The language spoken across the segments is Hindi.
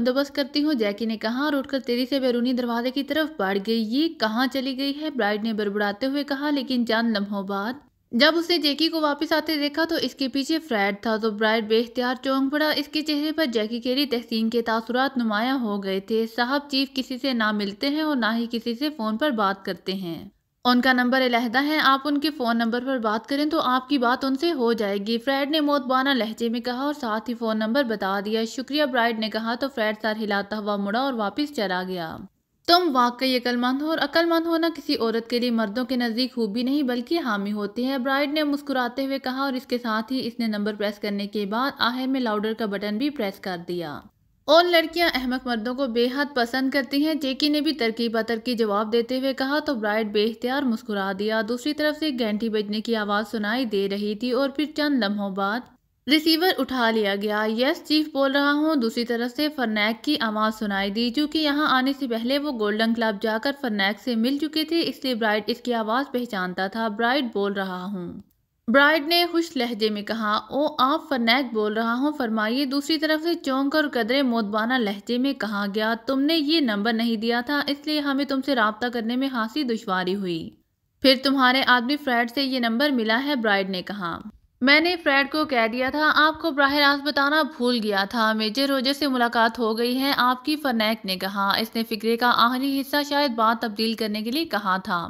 बंदोबस्त करती हूँ जैकी ने कहा और उठकर तेजी से बैरूनी दरवाजे की तरफ बढ़ गई ये कहाँ चली गई है ब्राइड ने बड़बड़ाते हुए कहा लेकिन चंद लम्हों बाद जब उसने जैकी को वापस आते देखा तो इसके पीछे फ्रैड था तो ब्राइड बेख्तियार चौंक पड़ा इसके चेहरे पर जैकी केरी तहसीन के तासुरात नुमाया हो गए थे साहब चीफ किसी से ना मिलते हैं और ना ही किसी से फ़ोन पर बात करते हैं उनका नंबर अलहदा है आप उनके फ़ोन नंबर पर बात करें तो आपकी बात उनसे हो जाएगी फ्रेड ने मोतबाना लहजे में कहा और साथ ही फ़ोन नंबर बता दिया शुक्रिया ब्राइड ने कहा तो फ्रेड सर हिलाता हुआ मुड़ा और वापस चला गया तुम वाकई अक्लमंद हो और अक्लमंद होना किसी औरत के लिए मर्दों के नज़दीक खूबी नहीं बल्कि हामी होती है ब्राइड ने मुस्कुराते हुए कहा और इसके साथ ही इसने नंबर प्रेस करने के बाद आहिर में लाउडर का बटन भी प्रेस कर दिया और लड़कियां अहमक मर्दों को बेहद पसंद करती हैं जेकी ने भी तरकीबा तरकी जवाब देते हुए कहा तो ब्राइड बेख्तियार मुस्कुरा दिया दूसरी तरफ से घंटी बजने की आवाज़ सुनाई दे रही थी और फिर चंद लम्हों बाद रिसीवर उठा लिया गया यस चीफ बोल रहा हूँ दूसरी तरफ से फरनैक की आवाज़ सुनाई दी चूँकि यहाँ आने से पहले वो गोल्डन क्लब जाकर फरनैक से मिल चुके थे इसलिए ब्राइड इसकी आवाज़ पहचानता था ब्राइड बोल रहा हूँ ब्राइड ने खुश लहजे में कहा ओ आप फरनैक बोल रहा हूँ फरमाइए दूसरी तरफ से चौंक और कदरे मोतबाना लहजे में कहा गया तुमने ये नंबर नहीं दिया था इसलिए हमें तुमसे रबता करने में खासी दुशारी हुई फिर तुम्हारे आदमी फ्रेड से ये नंबर मिला है ब्राइड ने कहा मैंने फ्रेड को कह दिया था आपको बरह रास्त बताना भूल गया था मेजर रोजर से मुलाकात हो गई है आपकी फरनैक ने कहा इसने फिक्रे का आखिरी हिस्सा शायद बात तब्दील करने के लिए कहा था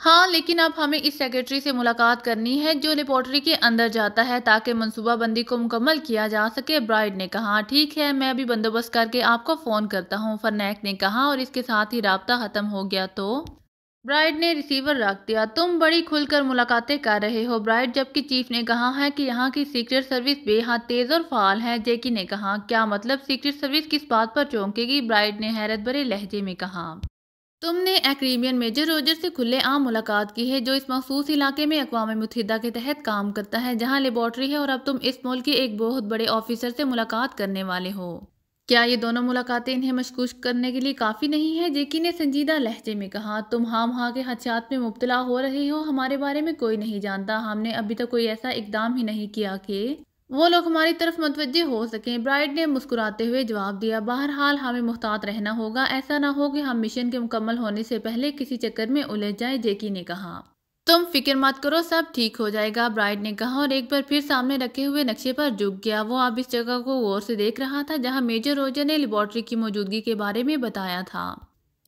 हाँ लेकिन अब हमें इस सेक्रेटरी से मुलाकात करनी है जो लेबॉर्टरी के अंदर जाता है ताकि बंदी को मुकम्मल किया जा सके ब्राइड ने कहा ठीक है मैं अभी बंदोबस्त करके आपको फ़ोन करता हूँ फरनैक ने कहा और इसके साथ ही रबता ख़त्म हो गया तो ब्राइड ने रिसीवर रख दिया तुम बड़ी खुलकर मुलाकातें कर रहे हो ब्राइड जबकि चीफ ने कहा है कि यहाँ की सीक्रेट सर्विस बेहद तेज़ और फाल है जेकी ने कहा क्या मतलब सीक्रेट सर्विस किस बात पर चौंकेगी ब्राइड ने हैरत भरे लहजे में कहा तुमने एक्रीबियन मेजर रोजर से खुले आम मुलाकात की है जो इस मखसूस इलाके में अकवा मुतहदा के तहत काम करता है जहाँ लेबॉर्ट्री है और अब तुम इस मुल्क के एक बहुत बड़े ऑफिसर से मुलाकात करने वाले हो क्या ये दोनों मुलाकातें इन्हें मशकूश करने के लिए काफ़ी नहीं है जेकी ने संजीदा लहजे में कहा तुम हाम हाँ के हदसात में मुबतला हो रहे हो हमारे बारे में कोई नहीं जानता हमने अभी तक तो कोई ऐसा इकदाम ही नहीं किया कि वो लोग हमारी तरफ मतवजह हो सकें ब्राइड ने मुस्कुराते हुए जवाब दिया बहरहाल हमें मुहतात रहना होगा ऐसा ना हो कि हम मिशन के मुकम्मल होने से पहले किसी चक्कर में उलझ जाए जेकी ने कहा तुम फिक्र मत करो सब ठीक हो जाएगा ब्राइड ने कहा और एक बार फिर सामने रखे हुए नक्शे पर झुक गया वो अब इस जगह को गौर से देख रहा था जहाँ मेजर रोजर ने लेबॉर्ट्री की मौजूदगी के बारे में बताया था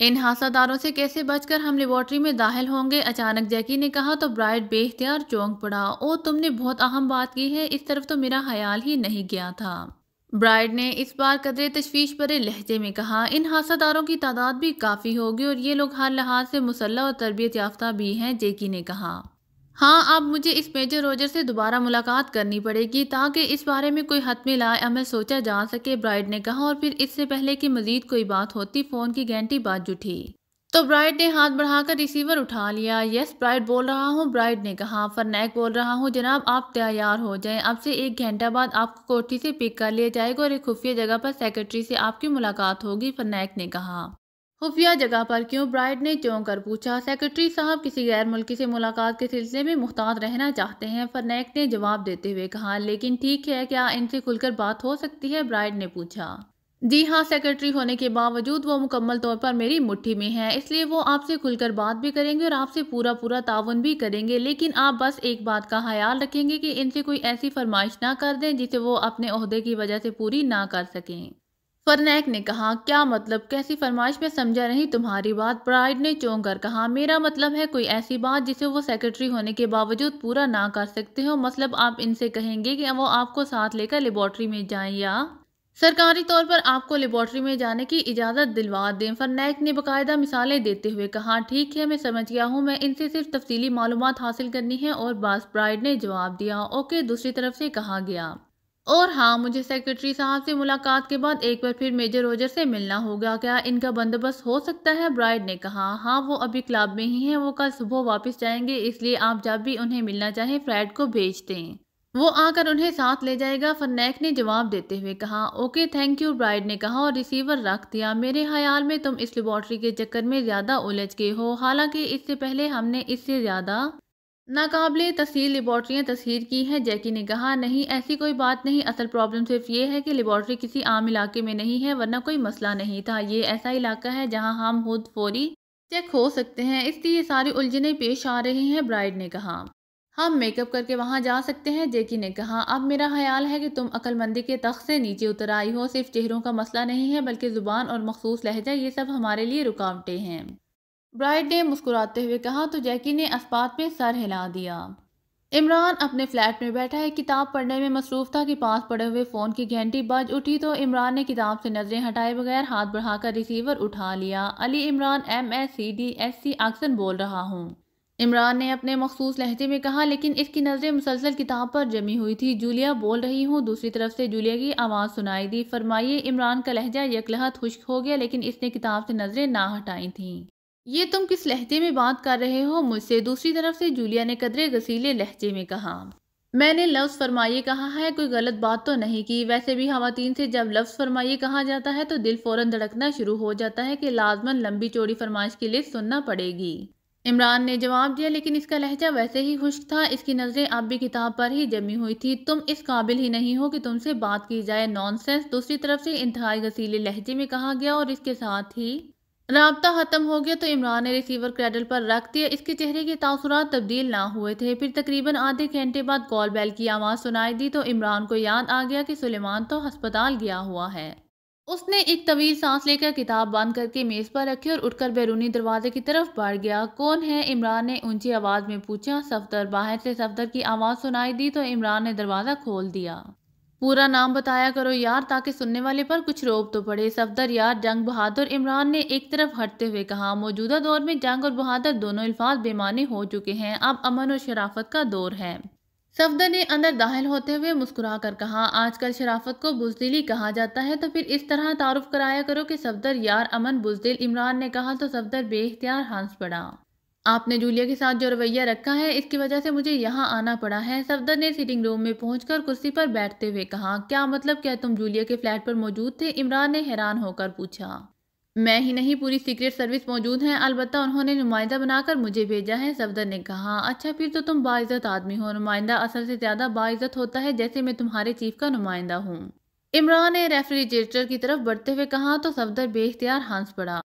इन हादसादारों से कैसे बचकर हम लेबॉर्ट्री में दाखिल होंगे अचानक जैकी ने कहा तो ब्राइड बेख्तियार चौंक पड़ा ओ तुमने बहुत अहम बात की है इस तरफ तो मेरा ख्याल ही नहीं गया था ब्राइड ने इस बार कदरे तशवीश भरे लहजे में कहा इन हादसादारों की तादाद भी काफ़ी होगी और ये लोग हर लिहाज से मुसल्ह और तरबियत याफ्ता भी हैं जेकी ने कहा हाँ अब मुझे इस मेजर रोजर से दोबारा मुलाकात करनी पड़ेगी ताकि इस बारे में कोई हतमी लाए अमल सोचा जा सके ब्राइड ने कहा और फिर इससे पहले कि मजीद कोई बात होती फ़ोन की घंटी बाज उठी तो ब्राइड ने हाथ बढ़ाकर रिसीवर उठा लिया यस ब्राइड बोल रहा हूँ ब्राइड ने कहा फरनैक बोल रहा हूँ जनाब आप तैयार हो जाएं अब से एक घंटा बाद आपको कोठी से पिक कर लिया जाएगा और एक खुफिया जगह पर सेक्रेटरी से आपकी मुलाकात होगी फरनैक ने कहा खुफिया जगह पर क्यों ब्राइड ने चौंक कर पूछा सेक्रेटरी साहब किसी गैर मुल्की से मुलाकात के सिलसिले में मुख्तार रहना चाहते हैं फरनैक ने जवाब देते हुए कहा लेकिन ठीक है क्या इनसे खुलकर बात हो सकती है ब्राइड ने पूछा जी हाँ सेक्रेटरी होने के बावजूद वो मुकम्मल तौर पर मेरी मुट्ठी में है इसलिए वो आपसे खुलकर बात भी करेंगे और आपसे पूरा पूरा ताउन भी करेंगे लेकिन आप बस एक बात का ख्याल रखेंगे कि इनसे कोई ऐसी फरमाइश ना कर दें जिसे वो अपने अहदे की वजह से पूरी ना कर सकें फरनैक ने कहा क्या मतलब कैसी फरमाइश में समझा नहीं तुम्हारी बात ब्राइड ने चौंक कर कहा मेरा मतलब है कोई ऐसी बात जिसे वो सेक्रेटरी होने के बावजूद पूरा ना कर सकते हो मतलब आप इनसे कहेंगे कि वो आपको साथ लेकर लेबॉर्ट्री में जाएं या सरकारी तौर पर आपको लेबॉर्ट्री में जाने की इजाज़त दिलवा दें फरनैक ने बाकायदा मिसालें देते हुए कहा ठीक है मैं समझ गया हूँ मैं इनसे सिर्फ तफसीली मालूम हासिल करनी है और बास ब्राइड ने जवाब दिया ओके दूसरी तरफ से कहा गया और हाँ मुझे सेक्रेटरी साहब से मुलाकात के बाद एक बार फिर मेजर रोजर से मिलना होगा क्या इनका बंदोबस्त हो सकता है ब्राइड ने कहा हाँ वो अभी क्लब में ही हैं वो कल सुबह वापस जाएंगे इसलिए आप जब भी उन्हें मिलना चाहें फ्रेड को भेज दें वो आकर उन्हें साथ ले जाएगा फरनैक ने जवाब देते हुए कहा ओके थैंक यू ब्राइड ने कहा और रिसीवर रख दिया मेरे ख्याल में तुम इस लेबॉर्ट्री के चक्कर में ज़्यादा उलझ गए हो हालांकि इससे पहले हमने इससे ज़्यादा नाकबले तसील लेबॉट्रियाँ तस्हीर की हैं जैकी ने कहा नहीं ऐसी कोई बात नहीं असल प्रॉब्लम सिर्फ ये है कि लेबॉट्री किसी आम इलाके में नहीं है वरना कोई मसला नहीं था ये ऐसा इलाका है जहाँ हम खुद फौरी चेक हो सकते हैं इसलिए ये सारी उलझने पेश आ रही हैं ब्राइड ने कहा हम मेकअप करके वहाँ जा सकते हैं जेकी ने कहा अब मेरा ख्याल है कि तुम अक्लमंदी के तख से नीचे उतर आई हो सिर्फ चेहरों का मसला नहीं है बल्कि ज़ुबान और मखसूस लहजा ये सब हमारे लिए रुकावटें हैं ब्राइड ने मुस्कुराते हुए कहा तो जैकी ने अस्पात में सर हिला दिया इमरान अपने फ्लैट में बैठा है किताब पढ़ने में मसरूफ था कि पास पड़े हुए फ़ोन की घंटी बज उठी तो इमरान ने किताब से नज़रें हटाए बगैर हाथ बढ़ाकर रिसीवर उठा लिया Ali Imran M S C D S C आक्सन बोल रहा हूँ इमरान ने अपने मखसूस लहजे में कहा लेकिन इसकी नज़रें मुसलसल किताब पर जमी हुई थी जूलिया बोल रही हूँ दूसरी तरफ से जूलिया की आवाज़ सुनाई दी फरमाइए इमरान का लहजा यकलहत खुश्क हो गया लेकिन इसने किताब से नज़रें ना हटाई थीं ये तुम किस लहजे में बात कर रहे हो मुझसे दूसरी तरफ से जूलिया ने कदरे गसीले लहजे में कहा मैंने लफ्ज़ फरमाइए कहा है कोई गलत बात तो नहीं की वैसे भी खातन से जब लफ्ज़ फरमाइए कहा जाता है तो दिल फ़ौरन धड़कना शुरू हो जाता है कि लाजमन लंबी चौड़ी फरमाइश के लिए सुनना पड़ेगी इमरान ने जवाब दिया लेकिन इसका लहजा वैसे ही खुश्क था इसकी नज़रें अब भी किताब पर ही जमी हुई थी तुम इस काबिल ही नहीं हो कि तुमसे बात की जाए सेंस दूसरी तरफ से इंतहाई गसीले लहजे में कहा गया और इसके साथ ही रबता ख़त्म हो गया तो इमरान ने रिसीवर क्रेडल पर रख दिया इसके चेहरे के तासरत तब्दील ना हुए थे फिर तकरीबन आधे घंटे बाद कॉल बैल की आवाज़ सुनाई दी तो इमरान को याद आ गया कि सुलेमान तो हस्पताल गया हुआ है उसने एक तवील सांस लेकर किताब बंद करके मेज़ पर रखी और उठकर बैरूनी दरवाजे की तरफ बढ़ गया कौन है इमरान ने ऊंची आवाज़ में पूछा सफदर बाहर से सफदर की आवाज़ सुनाई दी तो इमरान ने दरवाज़ा खोल दिया पूरा नाम बताया करो यार ताकि सुनने वाले पर कुछ रोब तो पड़े सफदर यार जंग बहादुर इमरान ने एक तरफ हटते हुए कहा मौजूदा दौर में जंग और बहादुर दोनों अल्फाज बेमानी हो चुके हैं अब अमन और शराफत का दौर है सफदर ने अंदर दाहल होते हुए मुस्कुरा कर कहा आजकल शराफत को बुजदिली कहा जाता है तो फिर इस तरह तारुफ कराया करो कि सफदर यार अमन बुजदिल इमरान ने कहा तो सफदर बेख्तियार हंस पड़ा आपने जूलिया के साथ जो रवैया रखा है इसकी वजह से मुझे यहाँ आना पड़ा है सफदर ने सिटिंग रूम में पहुंचकर कुर्सी पर बैठते हुए कहा क्या मतलब क्या तुम जूलिया के फ्लैट पर मौजूद थे इमरान ने हैरान होकर पूछा मैं ही नहीं पूरी सीक्रेट सर्विस मौजूद है अलबत्त उन्होंने नुमाइंदा बनाकर मुझे भेजा है सफदर ने कहा अच्छा फिर तो तुम बाइज़त आदमी हो नुमाइंदा असल से ज़्यादा बाइज़त होता है जैसे मैं तुम्हारे चीफ का नुमाइंदा हूँ इमरान ने रेफ्रिजरेटर की तरफ बढ़ते हुए कहा तो सफदर बेख्तियार हंस पड़ा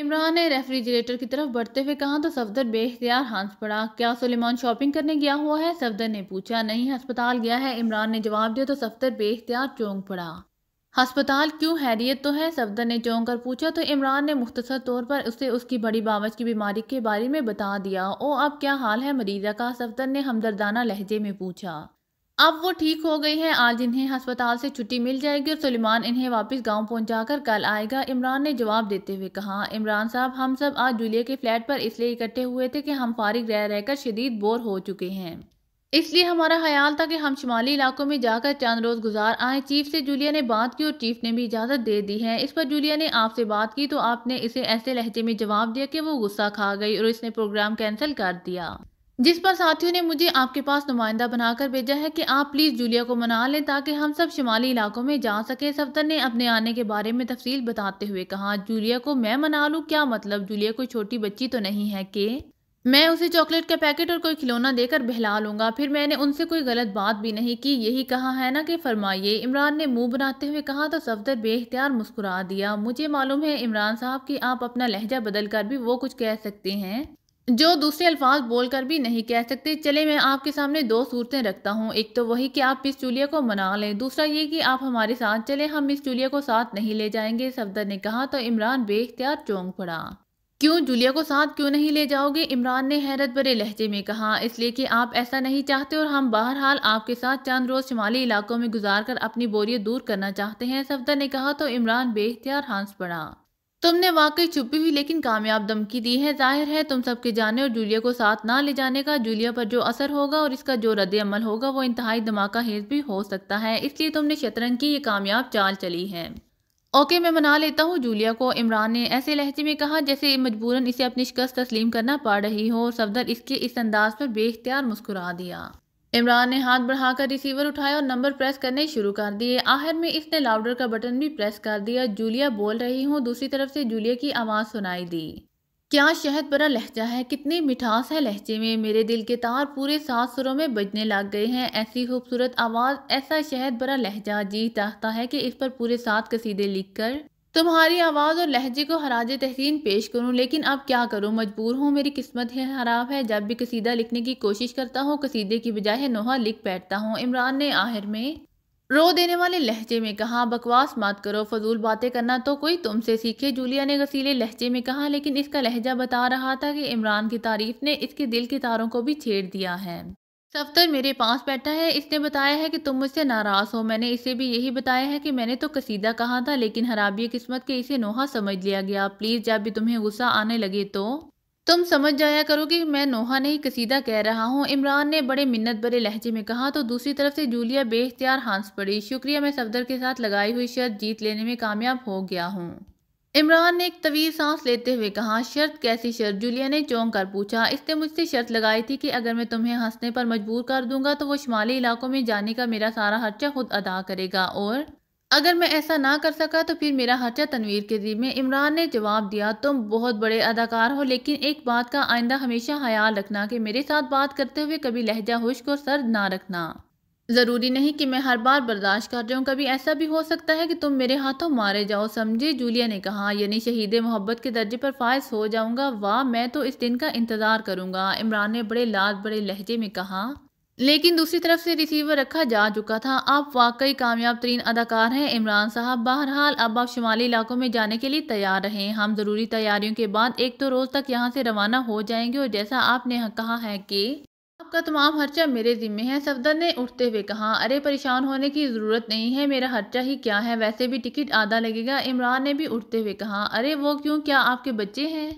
इमरान ने रेफ्रिजरेटर की तरफ बढ़ते हुए कहा तो सफदर बेख्तियार हंस पड़ा क्या सुलेमान शॉपिंग करने गया हुआ है सफदर ने पूछा नहीं अस्पताल गया है इमरान ने जवाब दिया तो सफदर बेख्तियार चौंक पड़ा हस्पताल क्यों हैरियत तो है सफदर ने चौंक कर पूछा तो इमरान ने मुख्तसर तौर पर उसे उसकी बड़ी बावज की बीमारी के बारे में बता दिया ओ अब क्या हाल है मरीजा का सफदर ने हमदर्दाना लहजे में पूछा अब वो ठीक हो गई हैं आज इन्हें अस्पताल से छुट्टी मिल जाएगी और सलेमान इन्हें वापस गांव पहुंचाकर कल आएगा इमरान ने जवाब देते हुए कहा इमरान साहब हम सब आज जूलिया के फ्लैट पर इसलिए इकट्ठे हुए थे कि हम फारिग रह रहकर शदीद बोर हो चुके हैं इसलिए हमारा ख्याल था कि हम शुमाली इलाकों में जाकर चंद रोज़ गुजार आए चीफ से जूलिया ने बात की और चीफ ने भी इजाज़त दे दी है इस पर जूलिया ने आपसे बात की तो आपने इसे ऐसे लहजे में जवाब दिया कि वो गुस्सा खा गई और इसने प्रोग्राम कैंसिल कर दिया जिस पर साथियों ने मुझे आपके पास नुमाइंदा बनाकर भेजा है कि आप प्लीज़ जूलिया को मना लें ताकि हम सब शिमाली इलाकों में जा सके सफदर ने अपने आने के बारे में तफसील बताते हुए कहा जूलिया को मैं मना लूँ क्या मतलब जूलिया कोई छोटी बच्ची तो नहीं है कि मैं उसे चॉकलेट का पैकेट और कोई खिलौना देकर बहला लूँगा फिर मैंने उनसे कोई गलत बात भी नहीं की यही कहा है ना कि फरमाइए इमरान ने मुंह बनाते हुए कहा तो सफदर बेख्तियार मुस्कुरा दिया मुझे मालूम है इमरान साहब कि आप अपना लहजा बदल कर भी वो कुछ कह सकते हैं जो दूसरे अल्फाज बोलकर भी नहीं कह सकते चले मैं आपके सामने दो सूरतें रखता हूँ एक तो वही कि आप इस चूलिया को मना लें दूसरा ये कि आप हमारे साथ चले हम इस चूलिया को साथ नहीं ले जाएंगे सफदर ने कहा तो इमरान बेख्तियार चौंक पड़ा क्यों जूलिया को साथ क्यों नहीं ले जाओगे इमरान ने हैरत भरे लहजे में कहा इसलिए कि आप ऐसा नहीं चाहते और हम बहरहाल आपके साथ चंद रोज़ शुमाली इलाकों में गुजार कर अपनी बोरियत दूर करना चाहते हैं सफदर ने कहा तो इमरान बेख्तियार हंस पड़ा तुमने वाकई छुपी हुई लेकिन कामयाब धमकी दी है जाहिर है तुम सबके जाने और जूलिया को साथ ना ले जाने का जूलिया पर जो असर होगा और इसका जो रद्द अमल होगा वो इंतहाई धमाका हेज भी हो सकता है इसलिए तुमने शतरंज की ये कामयाब चाल चली है ओके मैं मना लेता हूँ जूलिया को इमरान ने ऐसे लहजे में कहा जैसे मजबूरन इसे अपनी शिकस्त तस्लीम करना पड़ रही हो और सफदर इसके इस अंदाज पर बेख्तियार मुस्कुरा दिया इमरान ने हाथ बढ़ाकर रिसीवर उठाया और नंबर प्रेस करने शुरू कर दिए आखिर में इसने लाउडर का बटन भी प्रेस कर दिया जूलिया बोल रही हूँ दूसरी तरफ से जूलिया की आवाज़ सुनाई दी क्या शहद बड़ा लहजा है कितनी मिठास है लहजे में मेरे दिल के तार पूरे सात सुरों में बजने लग गए हैं ऐसी खूबसूरत आवाज़ ऐसा शहद बरा लहजा जी चाहता है कि इस पर पूरे सात कसीदे लिखकर तुम्हारी आवाज़ और लहजे को हराज तहरीन पेश करूं लेकिन अब क्या करूं मजबूर हूं मेरी किस्मत है ख़राब है जब भी कसीदा लिखने की कोशिश करता हूं कसीदे की बजाय नोहा लिख बैठता हूं इमरान ने आहिर में रो देने वाले लहजे में कहा बकवास मत करो फजूल बातें करना तो कोई तुमसे सीखे जूलिया ने गसीले लहजे में कहा लेकिन इसका लहजा बता रहा था कि इमरान की तारीफ ने इसके दिल के तारों को भी छेड़ दिया है सफदर मेरे पास बैठा है इसने बताया है कि तुम मुझसे नाराज़ हो मैंने इसे भी यही बताया है कि मैंने तो कसीदा कहा था लेकिन हराबी किस्मत के इसे नोहा समझ लिया गया प्लीज़ जब भी तुम्हें गुस्सा आने लगे तो तुम समझ जाया करो कि मैं नोहा नहीं कसीदा कह रहा हूँ इमरान ने बड़े मिन्नत भरे लहजे में कहा तो दूसरी तरफ से जूलिया बेख्तियार हंस पड़ी शुक्रिया मैं सफदर के साथ लगाई हुई शर्त जीत लेने में कामयाब हो गया हूँ इमरान ने एक तवील सांस लेते हुए कहा शर्त कैसी शर्त जूलिया ने चौंक कर पूछा इसने मुझसे शर्त लगाई थी कि अगर मैं तुम्हें हंसने पर मजबूर कर दूंगा तो वो शुमाली इलाकों में जाने का मेरा सारा खर्चा खुद अदा करेगा और अगर मैं ऐसा ना कर सका तो फिर मेरा खर्चा तनवीर के जिम में इमरान ने जवाब दिया तुम बहुत बड़े अदाकार हो लेकिन एक बात का आइंदा हमेशा ख्याल रखना कि मेरे साथ बात करते हुए कभी लहजा खुश्क और सर्द ना रखना ज़रूरी नहीं कि मैं हर बार बर्दाश्त कर रही हूँ कभी ऐसा भी हो सकता है कि तुम मेरे हाथों मारे जाओ समझे जूलिया ने कहा यानी शहीद मोहब्बत के दर्जे पर फायस हो जाऊँगा वाह मैं तो इस दिन का इंतज़ार करूँगा इमरान ने बड़े लाद बड़े लहजे में कहा लेकिन दूसरी तरफ से रिसीवर रखा जा चुका था आप वाकई कामयाब तरीन अदाकार हैं इमरान साहब बहरहाल अब आप शुमाली इलाकों में जाने के लिए तैयार रहें हम ज़रूरी तैयारियों के बाद एक तो रोज़ तक यहाँ से रवाना हो जाएंगे और जैसा आपने कहा है कि आपका तमाम खर्चा मेरे ज़िम्मे है सफदर ने उठते हुए कहा अरे परेशान होने की ज़रूरत नहीं है मेरा खर्चा ही क्या है वैसे भी टिकट आधा लगेगा इमरान ने भी उठते हुए कहा अरे वो क्यों क्या आपके बच्चे हैं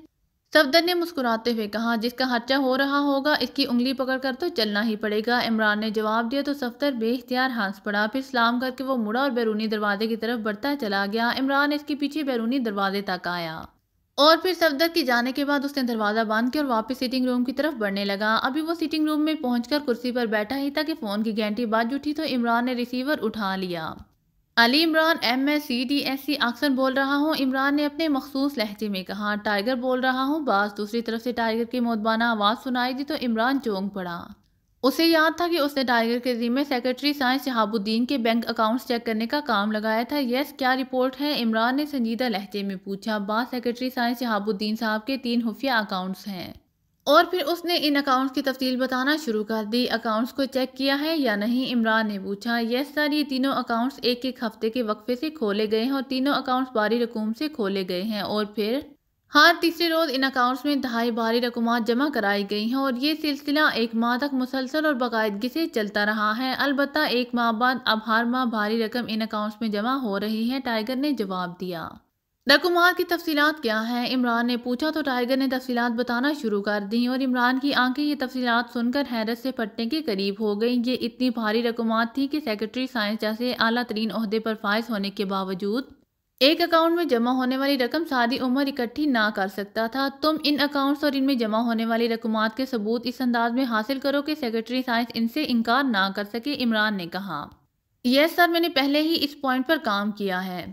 सफदर ने मुस्कुराते हुए कहा जिसका खर्चा हो रहा होगा इसकी उंगली पकड़कर तो चलना ही पड़ेगा इमरान ने जवाब दिया तो सफदर बेख्तियार हंस पड़ा फिर सलाम करके वो मुड़ा और बैरूनी दरवाजे की तरफ बढ़ता चला गया इमरान इसके पीछे बैरूनी दरवाजे तक आया और फिर सफदर के जाने के बाद उसने दरवाज़ा बांध के और वापस सीटिंग रूम की तरफ बढ़ने लगा अभी वो सीटिंग रूम में पहुंचकर कुर्सी पर बैठा ही था कि फ़ोन की घंटी बाज उठी तो इमरान ने रिसीवर उठा लिया Ali Imran M S C D S C अक्सर बोल रहा हूँ इमरान ने अपने मखसूस लहजे में कहा टाइगर बोल रहा हूँ बास दूसरी तरफ से टाइगर की मौतबाना आवाज़ सुनाई दी तो इमरान चौंक पड़ा उसे याद था कि उसने टाइगर के जिम्मे सेक्रेटरी साइंस शहाबुद्दीन के बैंक अकाउंट्स चेक करने का काम लगाया था यस क्या रिपोर्ट है इमरान ने संजीदा लहजे में पूछा बाद सेक्रेटरी साइंस शहाबुद्दीन साहब के तीन खुफिया अकाउंट्स हैं और फिर उसने इन अकाउंट्स की तफसील बताना शुरू कर दी अकाउंट्स को चेक किया है या नहीं इमरान ने पूछा यस सर ये तीनों अकाउंट्स एक एक हफ्ते के वक्फे से खोले गए हैं और तीनों अकाउंट्स बारी रकूम से खोले गए हैं और फिर हर हाँ, तीसरे रोज़ इन अकाउंट्स में दहाई भारी रकम जमा कराई गई हैं और ये सिलसिला एक माह तक मुसलसल और बाकायदगी से चलता रहा है अलबत् एक माह बाद अब हर माह भारी रकम इन अकाउंट्स में जमा हो रही है टाइगर ने जवाब दिया रकमात की तफसीत क्या है इमरान ने पूछा तो टाइगर ने तफसीत बताना शुरू कर दी और इमरान की आंखें ये तफसीत सुनकर हैरत से फटने के करीब हो गई ये इतनी भारी रकमात थी कि सेक्रेटरी साइंस जैसे अला तरीन अहदे पर फायज होने के बावजूद एक अकाउंट में जमा होने वाली रकम सारी उम्र इकट्ठी ना कर सकता था तुम इन अकाउंट्स और इनमें जमा होने वाली रकमात के सबूत इस अंदाज में हासिल करो कि सेक्रेटरी साइंस इनसे इनकार ना कर सके इमरान ने कहा यस सर मैंने पहले ही इस पॉइंट पर काम किया है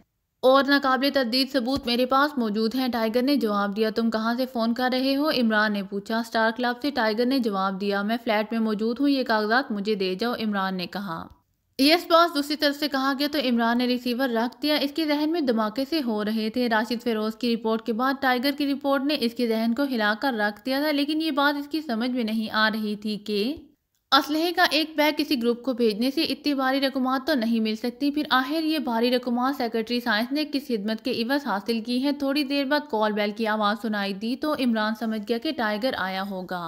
और नाकबिल तरदीद सबूत मेरे पास मौजूद हैं टाइगर ने जवाब दिया तुम कहाँ से फ़ोन कर रहे हो इमरान ने पूछा स्टार क्लब से टाइगर ने जवाब दिया मैं फ्लैट में मौजूद हूँ ये कागजात मुझे दे जाओ इमरान ने कहा यस e बॉस दूसरी तरफ से कहा गया तो इमरान ने रिसीवर रख दिया इसके जहन में धमाके से हो रहे थे राशिद फेरोज की रिपोर्ट के बाद टाइगर की रिपोर्ट ने इसके जहन को हिलाकर रख दिया था लेकिन ये बात इसकी समझ में नहीं आ रही थी कि असलहे का एक बैग किसी ग्रुप को भेजने से इतनी भारी रकम तो नहीं मिल सकती फिर आखिर ये भारी रकम सेक्रेटरी साइंस ने किस खिदमत के इवज हासिल की है थोड़ी देर बाद कॉल बैल की आवाज़ सुनाई दी तो इमरान समझ गया कि टाइगर आया होगा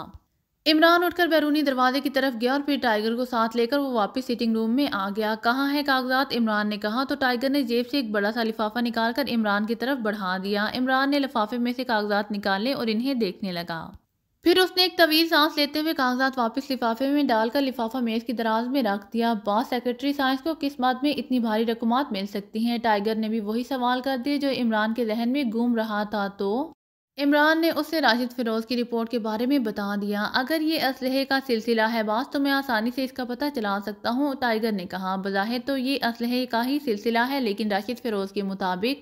इमरान उठकर बैरूनी दरवाजे की तरफ गया और फिर टाइगर को साथ लेकर वो वापस सिटिंग रूम में आ गया कहाँ है कागजात इमरान ने कहा तो टाइगर ने जेब से एक बड़ा सा लिफाफा निकालकर इमरान की तरफ बढ़ा दिया इमरान ने लिफाफे में से कागजात निकाले और इन्हें देखने लगा फिर उसने एक तवील सांस लेते हुए कागजात वापस लिफाफे में डालकर लिफाफा मेज की दराज में रख दिया बास सेक्रेटरी साइंस को किस बात में इतनी भारी रकूमत मिल सकती हैं टाइगर ने भी वही सवाल कर दिए जो इमरान के जहन में घूम रहा था तो इमरान ने उससे राशिद फिरोज की रिपोर्ट के बारे में बता दिया अगर ये असलहे का सिलसिला है बास तो मैं आसानी से इसका पता चला सकता हूँ टाइगर ने कहा बज़ाहिर तो ये असलहे का ही सिलसिला है लेकिन राशिद फिरोज के मुताबिक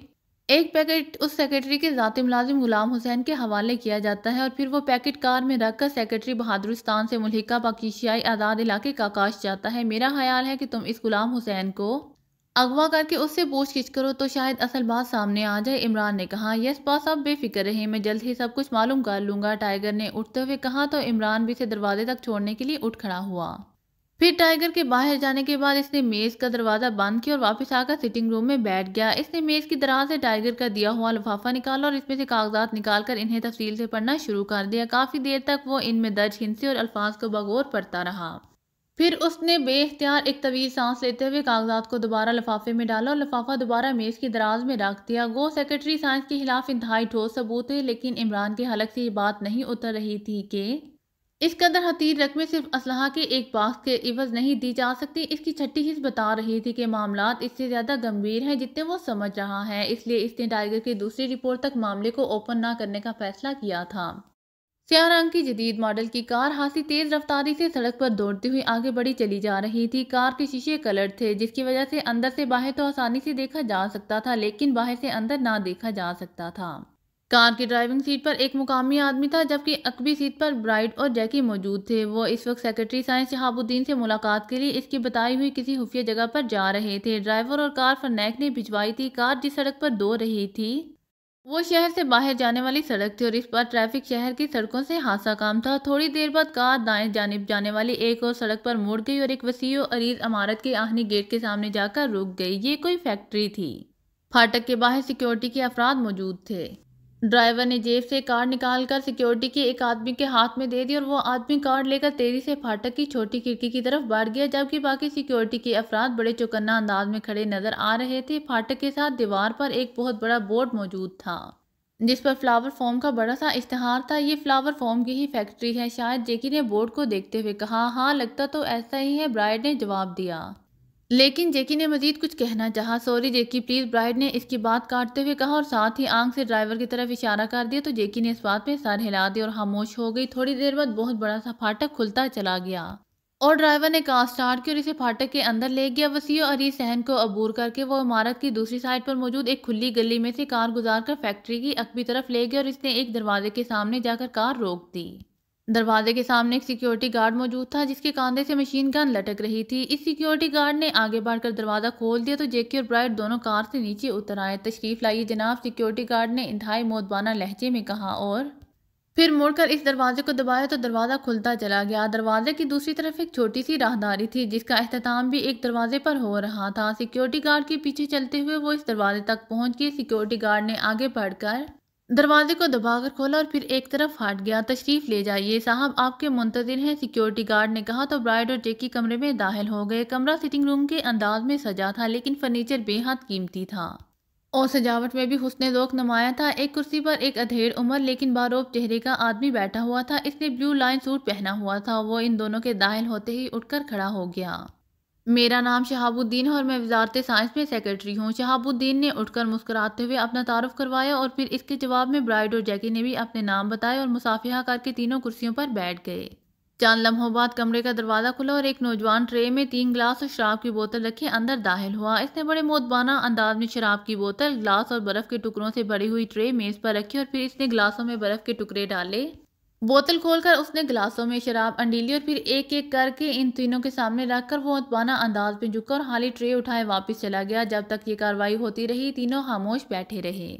एक पैकेट उस सेक्रेटरी के जाति मुलाजिम गुलाम हुसैन के हवाले किया जाता है और फिर वो पैकेट कार में रखकर सेक्रेटरी बहादुरस्तान से मुलहिका पाकिशियाई आज़ाद इलाके का काश जाता है मेरा ख्याल है कि तुम इस गुलाम हुसैन को अगवा करके उससे पूछ करो तो शायद असल बात सामने आ जाए इमरान ने कहा यस बॉस आप बेफिक्र रहे मैं जल्द ही सब कुछ मालूम कर लूंगा टाइगर ने उठते हुए कहा तो इमरान भी इसे दरवाजे तक छोड़ने के लिए उठ खड़ा हुआ फिर टाइगर के बाहर जाने के बाद इसने मेज़ का दरवाज़ा बंद किया और वापस आकर सिटिंग रूम में बैठ गया इसने मेज़ की दराज से टाइगर का दिया हुआ लिफाफा निकाला और इसमें से कागजात निकालकर इन्हें तफसील से पढ़ना शुरू कर दिया काफ़ी देर तक वो इनमें दर्ज हिंसे और अल्फाज को बगौर पढ़ता रहा फिर उसने बेख्तियार एक तवील सांस लेते हुए कागजात को दोबारा लफाफे में डाला और लफाफा दोबारा मेज़ की दराज में रख दिया गो सेक्रेटरी साइंस के खिलाफ इंतहाई ठोस सबूत है लेकिन इमरान के हलक से ये बात नहीं उतर रही थी कि इस कदर हतीर रकमें सिर्फ असलाह के एक बाक्स के इवज नहीं दी जा सकती इसकी छठी हिस्स बता रही थी कि मामला इससे ज़्यादा गंभीर हैं जितने वो समझ रहा है इसलिए इसने टाइगर की दूसरी रिपोर्ट तक मामले को ओपन ना करने का फैसला किया था स्याह रंग की जदीद मॉडल की कार हाथी तेज रफ्तारी से सड़क पर दौड़ती हुई आगे बढ़ी चली जा रही थी कार के शीशे कलर थे जिसकी वजह से अंदर से बाहर तो आसानी से देखा जा सकता था लेकिन बाहर से अंदर ना देखा जा सकता था कार की ड्राइविंग सीट पर एक मुकामी आदमी था जबकि अकबी सीट पर ब्राइड और जैकी मौजूद थे वो इस वक्त सेक्रेटरी साइंस शहाबुद्दीन से मुलाकात के लिए इसकी बताई हुई किसी खुफिया जगह पर जा रहे थे ड्राइवर और कार फरनेक ने भिजवाई थी कार जिस सड़क पर दो रही थी वो शहर से बाहर जाने वाली सड़क थी और इस बार ट्रैफिक शहर की सड़कों से हासा काम था थोड़ी देर बाद कार दाएं जानब जाने वाली एक और सड़क पर मुड़ गई और एक वसीओ अरीज इमारत के आहनी गेट के सामने जाकर रुक गई ये कोई फैक्ट्री थी फाटक के बाहर सिक्योरिटी के अफराद मौजूद थे ड्राइवर ने जेब से कार्ड निकालकर सिक्योरिटी के एक आदमी के हाथ में दे दी और वो आदमी कार्ड लेकर तेजी से फाटक की छोटी खिड़की की तरफ बढ़ गया जबकि बाकी सिक्योरिटी के अफराद बड़े चौकन्ना अंदाज में खड़े नजर आ रहे थे फाटक के साथ दीवार पर एक बहुत बड़ा बोर्ड मौजूद था जिस पर फ्लावर फॉर्म का बड़ा सा इश्तहार था ये फ्लावर फॉर्म की ही फैक्ट्री है शायद जेकी ने बोर्ड को देखते हुए कहा हाँ लगता तो ऐसा ही है ब्राइड ने जवाब दिया लेकिन जेकी ने मजीद कुछ कहना चाहा सॉरी जेकी प्लीज़ ब्राइड ने इसकी बात काटते हुए कहा और साथ ही आंख से ड्राइवर की तरफ इशारा कर दिया तो जेकी ने इस बात में सर हिला दिया और खामोश हो गई थोड़ी देर बाद बहुत बड़ा सा फाटक खुलता चला गया और ड्राइवर ने कार स्टार्ट की और इसे फाटक के अंदर ले गया वसी और अली सहन को अबूर करके वो इमारत की दूसरी साइड पर मौजूद एक खुली गली में से कार गुजार कर फैक्ट्री की अकबी तरफ ले गया और इसने एक दरवाजे के सामने जाकर कार रोक दी दरवाजे के सामने एक सिक्योरिटी गार्ड मौजूद था जिसके कांधे से मशीन गन लटक रही थी इस सिक्योरिटी गार्ड ने आगे बढ़कर दरवाज़ा खोल दिया तो जेके और ब्राइट दोनों कार से नीचे उतर आए तशरीफ लाइए जनाब सिक्योरिटी गार्ड ने इंतहाई मोदबाना लहजे में कहा और फिर मुड़कर इस दरवाजे को दबाया तो दरवाज़ा खुलता चला गया दरवाजे की दूसरी तरफ एक छोटी सी राहदारी थी जिसका अहतमाम भी एक दरवाजे पर हो रहा था सिक्योरिटी गार्ड के पीछे चलते हुए वो इस दरवाजे तक पहुंच गए सिक्योरिटी गार्ड ने आगे बढ़कर दरवाजे को दबाकर खोला और फिर एक तरफ हट गया तशरीफ ले जाइए साहब आपके मुंतजर हैं सिक्योरिटी गार्ड ने कहा तो ब्राइड और जेकी कमरे में दाखिल हो गए कमरा सिटिंग रूम के अंदाज में सजा था लेकिन फर्नीचर बेहद कीमती था और सजावट में भी हुसन लोक नमाया था एक कुर्सी पर एक अधेड़ उम्र लेकिन बारोब चेहरे का आदमी बैठा हुआ था इसने ब्लू लाइन सूट पहना हुआ था वो इन दोनों के दाखिल होते ही उठकर खड़ा हो गया मेरा नाम शहाबुद्दीन है और मैं वजारत साइंस में सेक्रेटरी हूँ शहाबुद्दीन ने उठकर मुस्कुराते हुए अपना तारफ़ करवाया और फिर इसके जवाब में ब्राइड और जैकी ने भी अपने नाम बताए और मुसाफिया करके तीनों कुर्सियों पर बैठ गए चंद लम्हों बाद कमरे का दरवाज़ा खुला और एक नौजवान ट्रे में तीन गिलास और शराब की बोतल रखे अंदर दाखिल हुआ इसने बड़े मोतबाना अंदाज में शराब की बोतल गिलास और बर्फ़ के टुकड़ों से भरी हुई ट्रे मेज़ पर रखी और फिर इसने गिलासों में बर्फ़ के टुकड़े डाले बोतल खोलकर उसने गिलासों में शराब अंडीली और फिर एक एक करके इन तीनों के सामने रखकर वो अतबाना अंदाज में झुका और हाली ट्रे उठाए वापस चला गया जब तक ये कार्रवाई होती रही तीनों खामोश बैठे रहे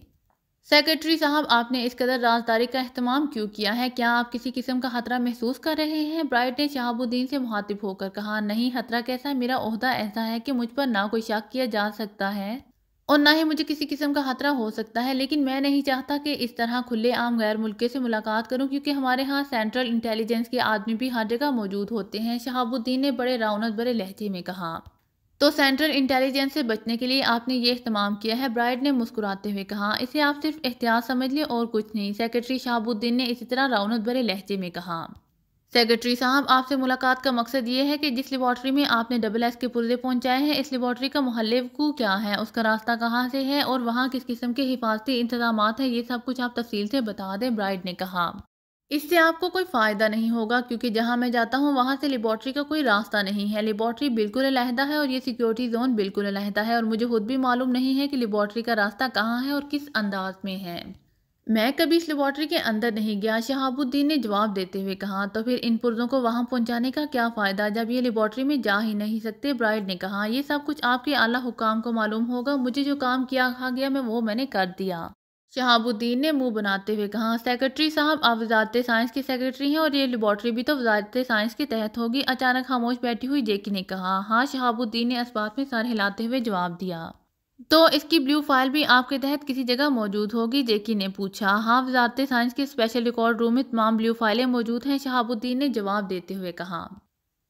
सेक्रेटरी साहब आपने इस कदर राजदारी का अहतमाम क्यों किया है क्या आप किसी किस्म का खतरा महसूस कर रहे हैं ब्राइट ने शहाबुद्दीन से मुहातिब होकर कहा नहीं खतरा कैसा मेरा अहदा ऐसा है कि मुझ पर ना कोई शक किया जा सकता है और ना ही मुझे किसी किस्म का खतरा हो सकता है लेकिन मैं नहीं चाहता कि इस तरह खुले आम गैर मुल्के से मुलाकात करूं क्योंकि हमारे यहाँ सेंट्रल इंटेलिजेंस के आदमी भी हर जगह मौजूद होते हैं शहाबुद्दीन ने बड़े रावनत बड़े लहजे में कहा तो सेंट्रल इंटेलिजेंस से बचने के लिए आपने ये इस्तेमाल किया है ब्राइड ने मुस्कुराते हुए कहा इसे आप सिर्फ एहतियात समझ लें और कुछ नहीं सेक्रेटरी शहाबुद्दीन ने इसी तरह रावनत भरे लहजे में कहा सेक्रेटरी साहब आपसे मुलाकात का मकसद ये है कि जिस लेबॉर्ट्री में आपने डबल एस के पुर्जे पहुंचाए हैं इस लेबॉर्ट्री का मोहल्ले को क्या है उसका रास्ता कहाँ से है और वहाँ किस किस्म के हिफाजती इंतजाम हैं ये सब कुछ आप तफसील से बता दें ब्राइड ने कहा इससे आपको कोई फ़ायदा नहीं होगा क्योंकि जहाँ मैं जाता हूँ वहाँ से लेबॉर्ट्री का कोई रास्ता नहीं है लेबॉर्ट्री बिल्कुल अलहदा है और ये सिक्योरिटी जोन बिल्कुल अलहदा है और मुझे खुद भी मालूम नहीं है कि लेबॉर्ट्री का रास्ता कहाँ है और किस अंदाज में है मैं कभी इस लेबॉर्ट्री के अंदर नहीं गया शहाबुद्दीन ने जवाब देते हुए कहा तो फिर इन पुर्जों को वहां पहुंचाने का क्या फ़ायदा जब ये लेबॉर्ट्री में जा ही नहीं सकते ब्राइड ने कहा यह सब कुछ आपके आला हुकाम को मालूम होगा मुझे जो काम किया कहा गया मैं वो मैंने कर दिया शहाबुद्दीन ने मुंह बनाते हुए कहा सेक्रेटरी साहब आप वजारत साइंस के सेक्रेटरी हैं और ये लेबॉर्ट्री भी तो वजारत साइंस के तहत होगी अचानक खामोश बैठी हुई जेकी ने कहा हाँ शहाबुद्दीन ने इस बात में सर हिलाते हुए जवाब दिया तो इसकी ब्लू फाइल भी आपके तहत किसी जगह मौजूद होगी जेकी ने पूछा हाँ वजारत साइंस के स्पेशल रिकॉर्ड रूम में तमाम ब्लू फाइलें मौजूद हैं शहाबुद्दीन ने जवाब देते हुए कहा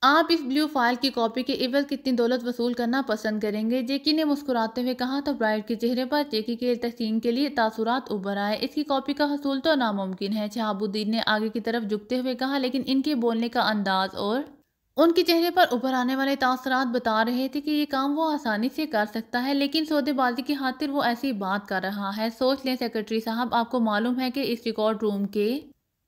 आप इस ब्लू फाइल की कॉपी के इवज कितनी दौलत वसूल करना पसंद करेंगे जेकी ने मुस्कुराते हुए कहा तो ब्राइड के चेहरे पर जेकी के तहसीन के लिए तासुरात उभर आए इसकी कॉपी का हसूल तो नामुमकिन है शहाबुद्दीन ने आगे की तरफ झुकते हुए कहा लेकिन इनके बोलने का अंदाज और उनके चेहरे पर उभर आने वाले तासरात बता रहे थे कि ये काम वो आसानी से कर सकता है लेकिन सौदेबाजी की खातिर वो ऐसी बात कर रहा है सोच लें सेक्रेटरी साहब आपको मालूम है कि इस रिकॉर्ड रूम के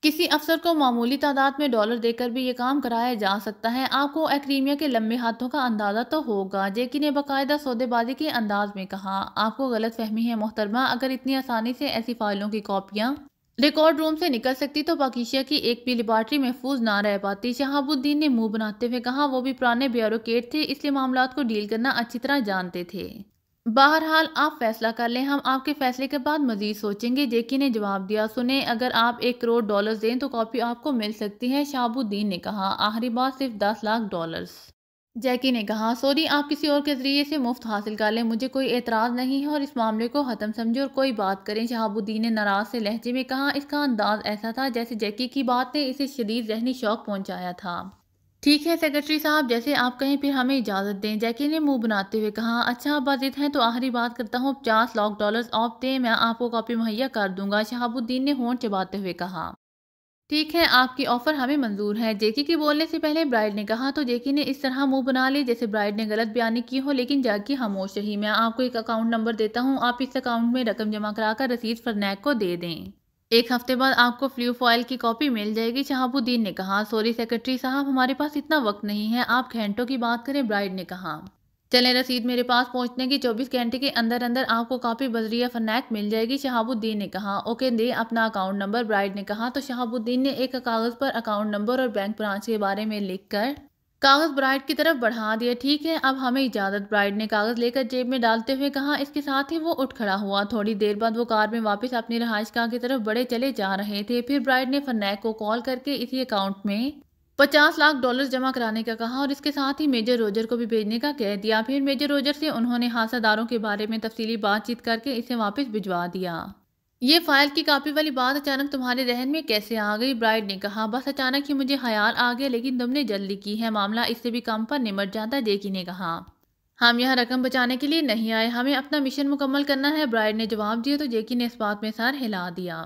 किसी अफसर को मामूली तादाद में डॉलर देकर भी ये काम कराया जा सकता है आपको एक्रीमिया के लंबे हाथों का अंदाज़ा तो होगा जेकी ने बाकायदा सौदेबाजी के अंदाज में कहा आपको गलत फहमी है मोहतरमा अगर इतनी आसानी से ऐसी फाइलों की कापियाँ रिकॉर्ड रूम से निकल सकती तो पाकिशिया की एक भी लिबार्ट्री महफूज ना रह पाती शहाबुद्दीन ने मुंह बनाते हुए कहा वो भी पुराने ब्यूरोट थे इसलिए मामला को डील करना अच्छी तरह जानते थे बहरहाल आप फैसला कर लें हम आपके फैसले के बाद मजीद सोचेंगे जेकी ने जवाब दिया सुने अगर आप एक करोड़ डॉलर्स दें तो कॉपी आपको मिल सकती है शहाबुद्दीन ने कहा आखिरी बात सिर्फ दस लाख डॉलर्स जैकी ने कहा सॉरी आप किसी और के ज़रिए से मुफ्त हासिल कर लें मुझे कोई एतराज़ नहीं है और इस मामले को ख़त्म समझे और कोई बात करें शहाबुद्दीन ने नाराज़ से लहजे में कहा इसका अंदाज़ ऐसा था जैसे जैकी की बात ने इसे शदीद जहनी शौक पहुँचाया था ठीक है सेक्रेटरी साहब जैसे आप कहें फिर हमें इजाज़त दें जैकी ने मुंह बनाते हुए कहा अच्छा आप बाजिद हैं तो आखिरी बात करता हूँ पचास लाख डॉलर्स ऑफ दें मैं आपको कॉपी मुहैया कर दूंगा शहाबुद्दीन ने होंठ चबाते हुए कहा ठीक है आपकी ऑफ़र हमें मंजूर है जेकी के बोलने से पहले ब्राइड ने कहा तो जेकी ने इस तरह मुंह बना ली जैसे ब्राइड ने गलत बयानी की हो लेकिन जाकी खामोश रही मैं आपको एक अकाउंट नंबर देता हूँ आप इस अकाउंट में रकम जमा कराकर रसीद फरनैक को दे दें एक हफ्ते बाद आपको फ्लू फॉयल की कॉपी मिल जाएगी शहाबुद्दीन ने कहा सॉरी सेक्रेटरी साहब हमारे पास इतना वक्त नहीं है आप घंटों की बात करें ब्राइड ने कहा चलें रसीद मेरे पास पहुंचने की 24 घंटे के अंदर अंदर आपको कॉपी बजरिया फनैक मिल जाएगी शहाबुद्दीन ने कहा ओके दे अपना अकाउंट नंबर ब्राइड ने कहा तो शहाबुद्दीन ने एक कागज़ पर अकाउंट नंबर और बैंक ब्रांच के बारे में लिखकर कागज़ ब्राइड की तरफ बढ़ा दिया ठीक है अब हमें इजाज़त ब्राइड ने कागज़ लेकर जेब में डालते हुए कहा इसके साथ ही वो उठ खड़ा हुआ थोड़ी देर बाद वो कार में वापस अपनी रहायश की तरफ बड़े चले जा रहे थे फिर ब्राइड ने फनैक को कॉल करके इसी अकाउंट में पचास लाख डॉलर जमा कराने का कहा और इसके साथ ही मेजर रोजर को भी भेजने का कह दिया फिर मेजर रोजर से उन्होंने हादसादारों के बारे में तफसीली बातचीत करके इसे वापस भिजवा दिया ये फाइल की कापी वाली बात अचानक तुम्हारे जहन में कैसे आ गई ब्राइड ने कहा बस अचानक ही मुझे हयाल आ गया लेकिन तुमने जल्दी की है मामला इससे भी कम पर निमट जाता जेकी ने कहा हम यहाँ रकम बचाने के लिए नहीं आए हमें अपना मिशन मुकम्मल करना है ब्राइड ने जवाब दिया तो जेकी ने इस बात में सर हिला दिया